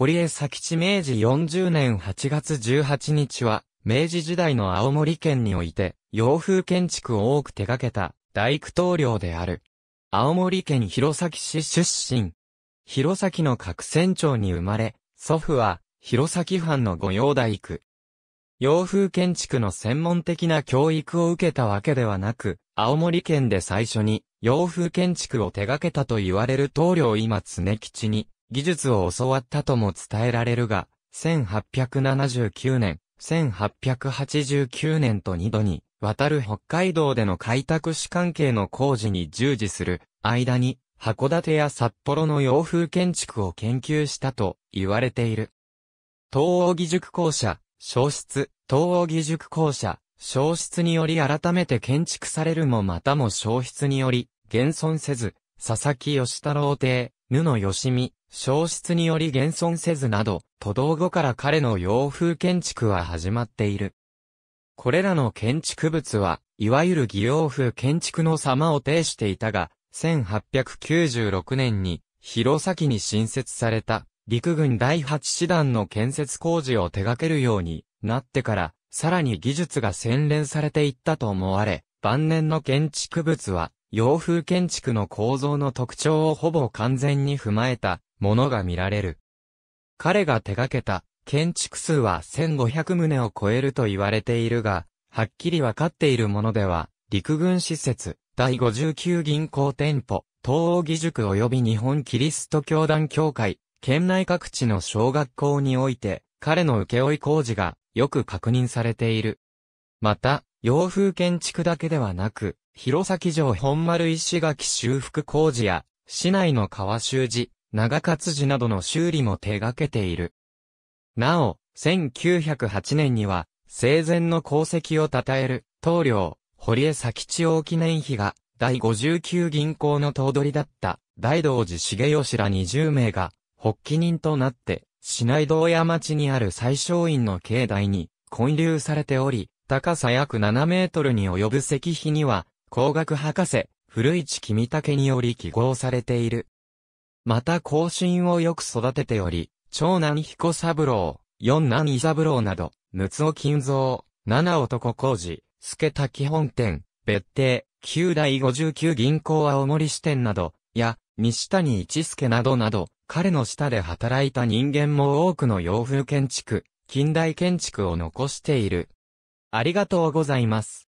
堀江佐吉明治40年8月18日は、明治時代の青森県において、洋風建築を多く手掛けた、大工棟梁である。青森県弘前市出身。弘前の各船長に生まれ、祖父は、弘前藩の御用大工。洋風建築の専門的な教育を受けたわけではなく、青森県で最初に洋風建築を手掛けたと言われる棟梁今常吉に、技術を教わったとも伝えられるが、1879年、1889年と2度に、渡る北海道での開拓士関係の工事に従事する間に、函館や札幌の洋風建築を研究したと言われている。東欧義塾校舎、消失、東欧義塾校舎、消失により改めて建築されるもまたも消失により、現存せず、佐々木義太郎邸、布義美、消失により現存せずなど、都道後から彼の洋風建築は始まっている。これらの建築物は、いわゆる義洋風建築の様を呈していたが、1896年に、弘前に新設された、陸軍第8師団の建設工事を手掛けるようになってから、さらに技術が洗練されていったと思われ、晩年の建築物は、洋風建築の構造の特徴をほぼ完全に踏まえた、ものが見られる。彼が手掛けた建築数は1500棟を超えると言われているが、はっきりわかっているものでは、陸軍施設、第59銀行店舗、東欧義塾及び日本キリスト教団協会、県内各地の小学校において、彼の請負工事がよく確認されている。また、洋風建築だけではなく、弘前城本丸石垣修復工事や、市内の川修寺、長勝寺などの修理も手掛けている。なお、1908年には、生前の功績を称える、棟梁、堀江崎吉王記念碑が、第59銀行の頭取だった、大道寺重吉ら20名が、発起人となって、市内道屋町にある最小院の境内に、混流されており、高さ約7メートルに及ぶ石碑には、工学博士、古市君武により記号されている。また後進をよく育てており、長男彦三郎、四男伊三郎など、六尾金蔵、七男孝事、助滝本店、別邸、九代十九銀行青森支店など、や、西谷一助などなど、彼の下で働いた人間も多くの洋風建築、近代建築を残している。ありがとうございます。